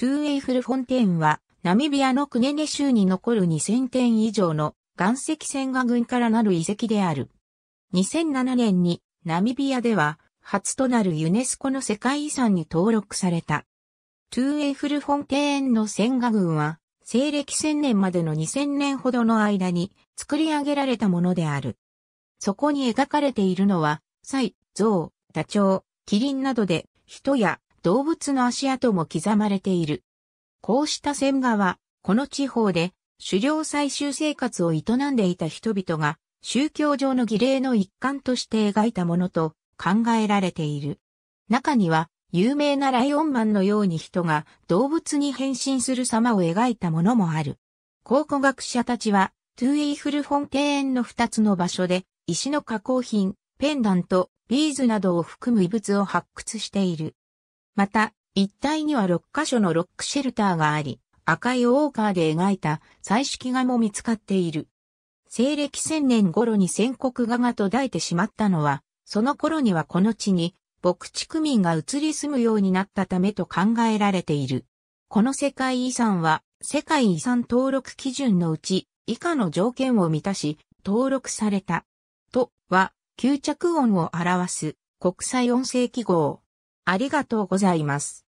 トゥーエイフルフォンテーンは、ナミビアのクネネ州に残る2000点以上の岩石線画群からなる遺跡である。2007年にナミビアでは初となるユネスコの世界遺産に登録された。トゥーエイフルフォンテーンの線画群は、西暦1000年までの2000年ほどの間に作り上げられたものである。そこに描かれているのは、サイ、ゾウ、ダチョウ、キリンなどで、人や動物の足跡も刻まれている。こうした線画は、この地方で狩猟採集生活を営んでいた人々が、宗教上の儀礼の一環として描いたものと考えられている。中には、有名なライオンマンのように人が動物に変身する様を描いたものもある。考古学者たちは、トゥーイーフルフォン庭園の二つの場所で、石の加工品、ペンダント、ビーズなどを含む遺物を発掘している。また、一帯には6カ所のロックシェルターがあり、赤いウォーカーで描いた彩色画も見つかっている。西暦1000年頃に戦国画が途絶えてしまったのは、その頃にはこの地に牧畜民が移り住むようになったためと考えられている。この世界遺産は世界遺産登録基準のうち以下の条件を満たし登録された。とは、吸着音を表す国際音声記号。ありがとうございます。